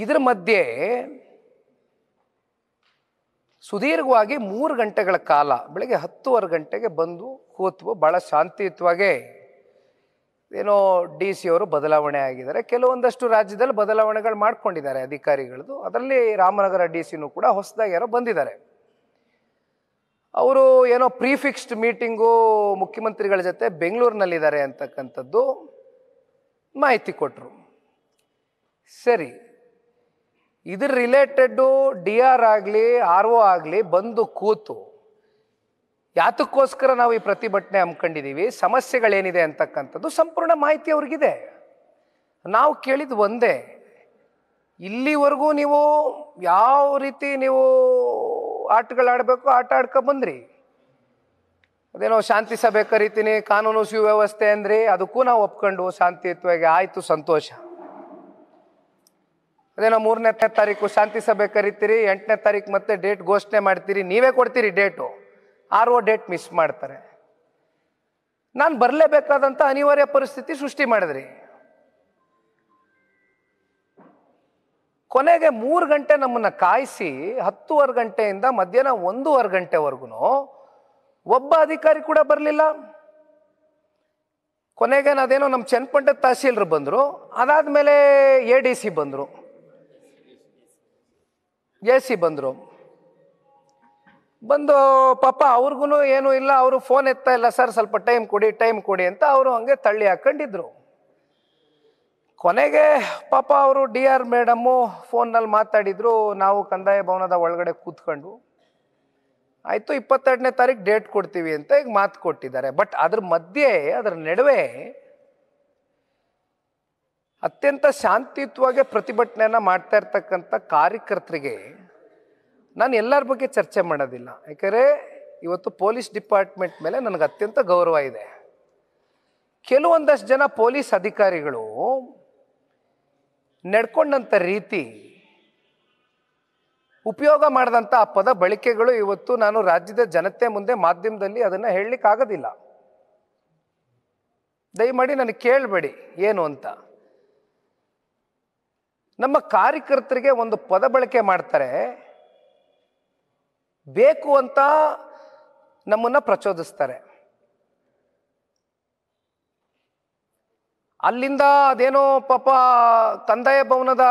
ಇದರ ಮಧ್ಯೆ ಸುದೀರ್ಘವಾಗಿ ಮೂರು ಗಂಟೆಗಳ ಕಾಲ ಬೆಳಗ್ಗೆ ಹತ್ತುವರೆ ಗಂಟೆಗೆ ಬಂದು ಕೂತು ಭಾಳ ಶಾಂತಿಯುತವಾಗಿ ಏನೋ ಡಿ ಸಿ ಅವರು ಬದಲಾವಣೆ ಆಗಿದ್ದಾರೆ ಕೆಲವೊಂದಷ್ಟು ರಾಜ್ಯದಲ್ಲಿ ಬದಲಾವಣೆಗಳು ಮಾಡ್ಕೊಂಡಿದ್ದಾರೆ ಅಧಿಕಾರಿಗಳದ್ದು ಅದರಲ್ಲಿ ರಾಮನಗರ ಡಿ ಸಿನೂ ಕೂಡ ಹೊಸದಾಗಿ ಯಾರೋ ಬಂದಿದ್ದಾರೆ ಅವರು ಏನೋ ಪ್ರೀಫಿಕ್ಸ್ಡ್ ಮೀಟಿಂಗು ಮುಖ್ಯಮಂತ್ರಿಗಳ ಜೊತೆ ಬೆಂಗಳೂರಿನಲ್ಲಿದ್ದಾರೆ ಅಂತಕ್ಕಂಥದ್ದು ಮಾಹಿತಿ ಕೊಟ್ಟರು ಸರಿ ಇದ್ರ ರಿಲೇಟೆಡ್ಡು ಡಿ ಆರ್ ಆಗಲಿ ಆರ್ ಒ ಆಗಲಿ ಬಂದು ಕೂತು ಯಾತಕ್ಕೋಸ್ಕರ ನಾವು ಈ ಪ್ರತಿಭಟನೆ ಹಮ್ಮಿಕೊಂಡಿದ್ದೀವಿ ಸಮಸ್ಯೆಗಳೇನಿದೆ ಅಂತಕ್ಕಂಥದ್ದು ಸಂಪೂರ್ಣ ಮಾಹಿತಿ ಅವ್ರಿಗಿದೆ ನಾವು ಕೇಳಿದ ಒಂದೇ ಇಲ್ಲಿವರೆಗೂ ನೀವು ಯಾವ ರೀತಿ ನೀವು ಆಟಗಳಾಡಬೇಕು ಆಟ ಬಂದ್ರಿ ಅದೇನೋ ಶಾಂತಿ ಸಭೆ ಕರಿತೀನಿ ಕಾನೂನು ಸುವ್ಯವಸ್ಥೆ ಅಂದ್ರಿ ಅದಕ್ಕೂ ನಾವು ಒಪ್ಕೊಂಡು ಶಾಂತಿಯುತವಾಗಿ ಆಯಿತು ಸಂತೋಷ ಅದೇನೋ ಮೂರನೇ ತಾರೀಕು ಶಾಂತಿ ಸಭೆ ಕರಿತೀರಿ ಎಂಟನೇ ತಾರೀಕು ಮತ್ತೆ ಡೇಟ್ ಘೋಷಣೆ ಮಾಡ್ತೀರಿ ನೀವೇ ಕೊಡ್ತೀರಿ ಡೇಟು ಆರ್ ಡೇಟ್ ಮಿಸ್ ಮಾಡ್ತಾರೆ ನಾನು ಬರಲೇಬೇಕಾದಂಥ ಅನಿವಾರ್ಯ ಪರಿಸ್ಥಿತಿ ಸೃಷ್ಟಿ ಮಾಡಿದ್ರಿ ಕೊನೆಗೆ ಮೂರು ಗಂಟೆ ನಮ್ಮನ್ನು ಕಾಯಿಸಿ ಹತ್ತುವರೆ ಗಂಟೆಯಿಂದ ಮಧ್ಯಾಹ್ನ ಒಂದೂವರೆ ಗಂಟೆವರೆಗೂ ಒಬ್ಬ ಅಧಿಕಾರಿ ಕೂಡ ಬರಲಿಲ್ಲ ಕೊನೆಗೆ ನಾದೇನೋ ನಮ್ಮ ಚನ್ನಪಂಡ ತಹಸೀಲ್ರು ಬಂದರು ಅದಾದಮೇಲೆ ಎ ಡಿ ಸಿ ಬಂದರು ಎ ಸಿ ಬಂದರು ಬಂದು ಪಾಪ ಅವ್ರಿಗೂ ಏನೂ ಇಲ್ಲ ಅವರು ಫೋನ್ ಎತ್ತಾ ಇಲ್ಲ ಸರ್ ಸ್ವಲ್ಪ ಟೈಮ್ ಕೊಡಿ ಟೈಮ್ ಕೊಡಿ ಅಂತ ಅವರು ಹಂಗೆ ತಳ್ಳಿ ಹಾಕ್ಕೊಂಡಿದ್ರು ಕೊನೆಗೆ ಪಾಪ ಅವರು ಡಿ ಆರ್ ಮೇಡಮ್ಮು ಫೋನ್ನಲ್ಲಿ ಮಾತಾಡಿದರು ನಾವು ಕಂದಾಯ ಭವನದ ಒಳಗಡೆ ಕೂತ್ಕೊಂಡು ಆಯಿತು ಇಪ್ಪತ್ತೆರಡನೇ ತಾರೀಕು ಡೇಟ್ ಕೊಡ್ತೀವಿ ಅಂತ ಈಗ ಮಾತು ಕೊಟ್ಟಿದ್ದಾರೆ ಬಟ್ ಅದ್ರ ಮಧ್ಯೆ ಅದರ ನಡುವೆ ಅತ್ಯಂತ ಶಾಂತಿಯುತವಾಗಿ ಪ್ರತಿಭಟನೆಯನ್ನು ಮಾಡ್ತಾ ಇರ್ತಕ್ಕಂಥ ಕಾರ್ಯಕರ್ತರಿಗೆ ನಾನು ಎಲ್ಲರ ಬಗ್ಗೆ ಚರ್ಚೆ ಮಾಡೋದಿಲ್ಲ ಯಾಕಂದರೆ ಇವತ್ತು ಪೊಲೀಸ್ ಡಿಪಾರ್ಟ್ಮೆಂಟ್ ಮೇಲೆ ನನಗೆ ಅತ್ಯಂತ ಗೌರವ ಇದೆ ಕೆಲವೊಂದಷ್ಟು ಜನ ಪೊಲೀಸ್ ಅಧಿಕಾರಿಗಳು ನಡ್ಕೊಂಡಂಥ ರೀತಿ ಉಪಯೋಗ ಮಾಡಿದಂಥ ಆ ಪದ ಬಳಕೆಗಳು ಇವತ್ತು ನಾನು ರಾಜ್ಯದ ಜನತೆ ಮುಂದೆ ಮಾಧ್ಯಮದಲ್ಲಿ ಅದನ್ನು ಹೇಳಲಿಕ್ಕಾಗೋದಿಲ್ಲ ದಯಮಾಡಿ ನನಗೆ ಕೇಳಬೇಡಿ ಏನು ಅಂತ ನಮ್ಮ ಕಾರ್ಯಕರ್ತರಿಗೆ ಒಂದು ಪದ ಬಳಕೆ ಮಾಡ್ತಾರೆ ಬೇಕು ಅಂತ ನಮ್ಮನ್ನು ಪ್ರಚೋದಿಸ್ತಾರೆ ಅಲ್ಲಿಂದ ಅದೇನೋ ಪಾಪ ಕಂದಾಯ ಭವನದ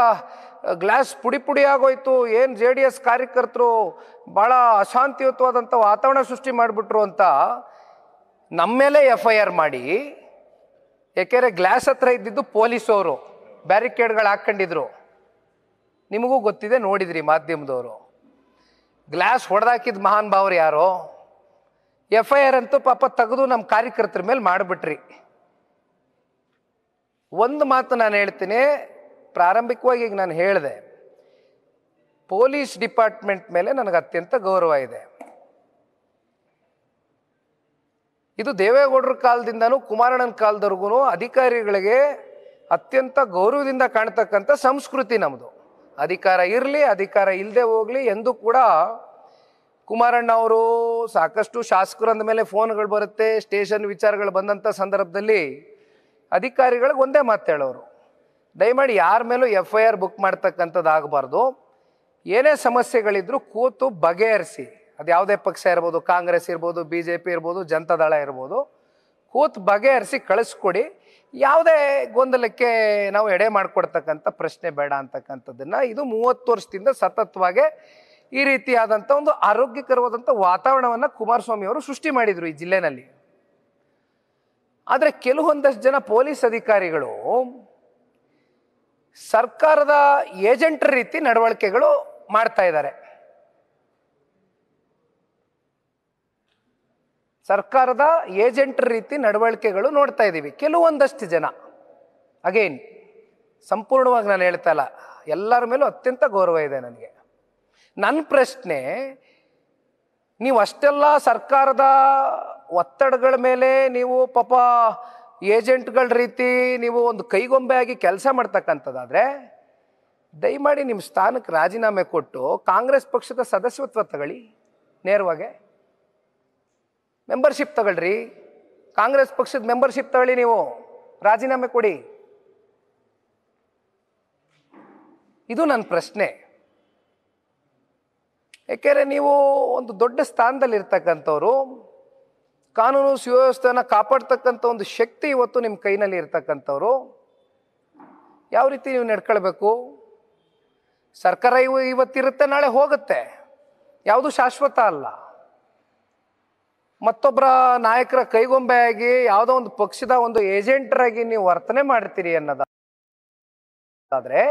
ಗ್ಲಾಸ್ ಪುಡಿ ಪುಡಿ ಆಗೋಯ್ತು ಏನು ಜೆ ಡಿ ಎಸ್ ಕಾರ್ಯಕರ್ತರು ಭಾಳ ಅಶಾಂತಿಯುತವಾದಂಥ ವಾತಾವರಣ ಸೃಷ್ಟಿ ಮಾಡಿಬಿಟ್ರು ಅಂತ ನಮ್ಮ ಮೇಲೆ ಎಫ್ ಐ ಆರ್ ಮಾಡಿ ಏಕೆಂದರೆ ಗ್ಲಾಸ್ ಹತ್ರ ಇದ್ದಿದ್ದು ಪೊಲೀಸವರು ಬ್ಯಾರಿಕೇಡ್ಗಳು ಹಾಕ್ಕೊಂಡಿದ್ರು ನಿಮಗೂ ಗೊತ್ತಿದೆ ನೋಡಿದ್ರಿ ಮಾಧ್ಯಮದವರು ಗ್ಲಾಸ್ ಹೊಡೆದಾಕಿದ ಮಹಾನ್ ಭಾವರು ಯಾರೋ ಎಫ್ ಐ ಆರ್ ಅಂತೂ ಪಾಪ ತೆಗೆದು ನಮ್ಮ ಕಾರ್ಯಕರ್ತರ ಮೇಲೆ ಮಾಡಿಬಿಟ್ರಿ ಒಂದು ಮಾತು ನಾನು ಹೇಳ್ತೀನಿ ಪ್ರಾರಂಭಿಕವಾಗಿ ಈಗ ನಾನು ಹೇಳಿದೆ ಪೊಲೀಸ್ ಡಿಪಾರ್ಟ್ಮೆಂಟ್ ಮೇಲೆ ನನಗೆ ಅತ್ಯಂತ ಗೌರವ ಇದೆ ಇದು ದೇವೇಗೌಡರ ಕಾಲದಿಂದನೂ ಕುಮಾರಣ್ಣನ ಕಾಲದವರೆಗೂ ಅಧಿಕಾರಿಗಳಿಗೆ ಅತ್ಯಂತ ಗೌರವದಿಂದ ಕಾಣ್ತಕ್ಕಂಥ ಸಂಸ್ಕೃತಿ ನಮ್ಮದು ಅಧಿಕಾರ ಇರಲಿ ಅಧಿಕಾರ ಇಲ್ಲದೆ ಹೋಗಲಿ ಎಂದು ಕೂಡ ಕುಮಾರಣ್ಣ ಅವರು ಸಾಕಷ್ಟು ಶಾಸಕರಂದ ಮೇಲೆ ಫೋನ್ಗಳು ಬರುತ್ತೆ ಸ್ಟೇಷನ್ ವಿಚಾರಗಳು ಬಂದಂಥ ಸಂದರ್ಭದಲ್ಲಿ ಅಧಿಕಾರಿಗಳಿಗೆ ಒಂದೇ ಮಾತು ಹೇಳೋರು ದಯಮಾಡಿ ಯಾರ ಮೇಲೂ ಎಫ್ ಐ ಆರ್ ಬುಕ್ ಮಾಡ್ತಕ್ಕಂಥದ್ದು ಆಗಬಾರ್ದು ಏನೇ ಸಮಸ್ಯೆಗಳಿದ್ರೂ ಕೂತು ಬಗೆಹರಿಸಿ ಅದು ಯಾವುದೇ ಪಕ್ಷ ಇರ್ಬೋದು ಕಾಂಗ್ರೆಸ್ ಇರ್ಬೋದು ಬಿ ಜೆ ಪಿ ಇರ್ಬೋದು ಜನತಾದಳ ಇರ್ಬೋದು ಕೂತು ಬಗೆಹರಿಸಿ ಕಳಿಸ್ಕೊಡಿ ಯಾವುದೇ ಗೊಂದಲಕ್ಕೆ ನಾವು ಎಡೆ ಮಾಡಿಕೊಡ್ತಕ್ಕಂಥ ಪ್ರಶ್ನೆ ಬೇಡ ಅಂತಕ್ಕಂಥದ್ದನ್ನು ಇದು ಮೂವತ್ತು ವರ್ಷದಿಂದ ಸತತವಾಗಿ ಈ ರೀತಿಯಾದಂಥ ಒಂದು ಆರೋಗ್ಯಕರವಾದಂಥ ವಾತಾವರಣವನ್ನು ಕುಮಾರಸ್ವಾಮಿ ಅವರು ಸೃಷ್ಟಿ ಮಾಡಿದರು ಈ ಜಿಲ್ಲೆನಲ್ಲಿ ಆದರೆ ಕೆಲವೊಂದಷ್ಟು ಜನ ಪೊಲೀಸ್ ಅಧಿಕಾರಿಗಳು ಸರ್ಕಾರದ ಏಜೆಂಟ್ ರೀತಿ ನಡವಳಿಕೆಗಳು ಮಾಡ್ತಾ ಇದ್ದಾರೆ ಸರ್ಕಾರದ ಏಜೆಂಟ್ ರೀತಿ ನಡವಳಿಕೆಗಳು ನೋಡ್ತಾ ಇದ್ದೀವಿ ಕೆಲವೊಂದಷ್ಟು ಜನ ಅಗೇನ್ ಸಂಪೂರ್ಣವಾಗಿ ನಾನು ಹೇಳ್ತಾ ಇಲ್ಲ ಎಲ್ಲರ ಮೇಲೂ ಅತ್ಯಂತ ಗೌರವ ಇದೆ ನನಗೆ ನನ್ನ ಪ್ರಶ್ನೆ ನೀವು ಅಷ್ಟೆಲ್ಲ ಸರ್ಕಾರದ ಒತ್ತಡಗಳ ಮೇಲೆ ನೀವು ಪಾಪ ಏಜೆಂಟ್ಗಳ ರೀತಿ ನೀವು ಒಂದು ಕೈಗೊಂಬೆ ಆಗಿ ಕೆಲಸ ಮಾಡ್ತಕ್ಕಂಥದ್ದಾದರೆ ದಯಮಾಡಿ ನಿಮ್ಮ ಸ್ಥಾನಕ್ಕೆ ರಾಜೀನಾಮೆ ಕೊಟ್ಟು ಕಾಂಗ್ರೆಸ್ ಪಕ್ಷದ ಸದಸ್ಯತ್ವ ತಗೊಳ್ಳಿ ನೇರವಾಗಿ ಮೆಂಬರ್ಶಿಪ್ ತಗೊಳ್ರಿ ಕಾಂಗ್ರೆಸ್ ಪಕ್ಷದ ಮೆಂಬರ್ಶಿಪ್ ತಗೊಳ್ಳಿ ನೀವು ರಾಜೀನಾಮೆ ಕೊಡಿ ಇದು ನನ್ನ ಪ್ರಶ್ನೆ ಏಕೆಂದರೆ ನೀವು ಒಂದು ದೊಡ್ಡ ಸ್ಥಾನದಲ್ಲಿರ್ತಕ್ಕಂಥವ್ರು ಕಾನೂನು ಸುವ್ಯವಸ್ಥೆಯನ್ನು ಕಾಪಾಡ್ತಕ್ಕಂಥ ಒಂದು ಶಕ್ತಿ ಇವತ್ತು ನಿಮ್ಮ ಕೈನಲ್ಲಿ ಇರ್ತಕ್ಕಂಥವ್ರು ಯಾವ ರೀತಿ ನೀವು ನಡ್ಕೊಳ್ಬೇಕು ಸರ್ಕಾರ ಇವ ಇವತ್ತಿರುತ್ತೆ ನಾಳೆ ಹೋಗುತ್ತೆ ಯಾವುದು ಶಾಶ್ವತ ಅಲ್ಲ ಮತ್ತೊಬ್ಬರ ನಾಯಕರ ಕೈಗೊಂಬೆಯಾಗಿ ಯಾವುದೋ ಒಂದು ಪಕ್ಷದ ಒಂದು ಏಜೆಂಟರಾಗಿ ನೀವು ವರ್ತನೆ ಮಾಡ್ತೀರಿ ಅನ್ನೋದಾದ್ರೆ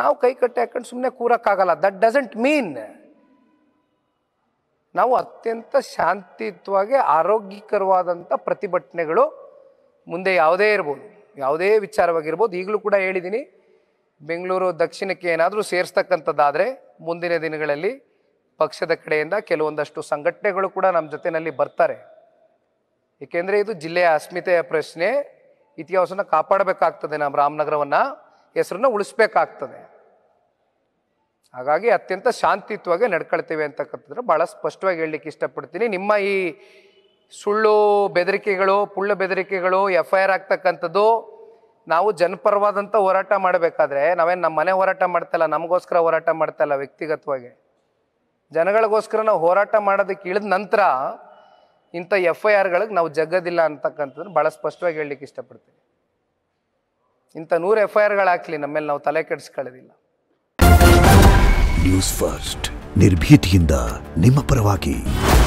ನಾವು ಕೈ ಕಟ್ಟಿ ಹಾಕೊಂಡು ಸುಮ್ಮನೆ ಕೂರಕ್ಕಾಗಲ್ಲ ದಟ್ ಡಸಂಟ್ ಮೀನ್ ನಾವು ಅತ್ಯಂತ ಶಾಂತಿಯುತವಾಗಿ ಆರೋಗ್ಯಕರವಾದಂಥ ಪ್ರತಿಭಟನೆಗಳು ಮುಂದೆ ಯಾವುದೇ ಇರ್ಬೋದು ಯಾವುದೇ ವಿಚಾರವಾಗಿರ್ಬೋದು ಈಗಲೂ ಕೂಡ ಹೇಳಿದ್ದೀನಿ ಬೆಂಗಳೂರು ದಕ್ಷಿಣಕ್ಕೆ ಏನಾದರೂ ಸೇರಿಸ್ತಕ್ಕಂಥದ್ದಾದರೆ ಮುಂದಿನ ದಿನಗಳಲ್ಲಿ ಪಕ್ಷದ ಕಡೆಯಿಂದ ಕೆಲವೊಂದಷ್ಟು ಸಂಘಟನೆಗಳು ಕೂಡ ನಮ್ಮ ಜೊತೆಯಲ್ಲಿ ಬರ್ತಾರೆ ಏಕೆಂದರೆ ಇದು ಜಿಲ್ಲೆಯ ಅಸ್ಮಿತೆಯ ಪ್ರಶ್ನೆ ಇತಿಹಾಸನ ಕಾಪಾಡಬೇಕಾಗ್ತದೆ ನಮ್ಮ ರಾಮನಗರವನ್ನು ಹೆಸರನ್ನು ಉಳಿಸ್ಬೇಕಾಗ್ತದೆ ಹಾಗಾಗಿ ಅತ್ಯಂತ ಶಾಂತಿಯುತವಾಗಿ ನಡ್ಕೊಳ್ತೇವೆ ಅಂತಕ್ಕಂಥದ್ರೆ ಭಾಳ ಸ್ಪಷ್ಟವಾಗಿ ಹೇಳಲಿಕ್ಕೆ ಇಷ್ಟಪಡ್ತೀನಿ ನಿಮ್ಮ ಈ ಸುಳ್ಳು ಬೆದರಿಕೆಗಳು ಪುಳ್ಳು ಬೆದರಿಕೆಗಳು ಎಫ್ ಐ ಆರ್ ಆಗ್ತಕ್ಕಂಥದ್ದು ನಾವು ಜನಪರವಾದಂಥ ಹೋರಾಟ ಮಾಡಬೇಕಾದ್ರೆ ನಾವೇನು ನಮ್ಮ ಮನೆ ಹೋರಾಟ ಮಾಡ್ತಲ್ಲ ನಮಗೋಸ್ಕರ ಹೋರಾಟ ಇಲ್ಲ ವ್ಯಕ್ತಿಗತವಾಗಿ ಜನಗಳಿಗೋಸ್ಕರ ನಾವು ಹೋರಾಟ ಮಾಡೋದಕ್ಕೆ ಇಳಿದ ನಂತರ ಇಂಥ ಎಫ್ ಐ ಆರ್ಗಳಿಗೆ ನಾವು ಜಗ್ಗದಿಲ್ಲ ಅಂತಕ್ಕಂಥದ್ದನ್ನು ಭಾಳ ಸ್ಪಷ್ಟವಾಗಿ ಹೇಳಲಿಕ್ಕೆ ಇಷ್ಟಪಡ್ತೀನಿ ಇಂಥ ನೂರು ಎಫ್ ಐ ಆರ್ಗಳು ಹಾಕಲಿ ನಮ್ಮೇಲೆ ನಾವು ತಲೆ ಕೆಡಿಸ್ಕೊಳ್ಳೋದಿಲ್ಲ ನ್ಯೂಸ್ ಫಸ್ಟ್ ನಿರ್ಭೀತಿಯಿಂದ ನಿಮ್ಮ ಪರವಾಗಿ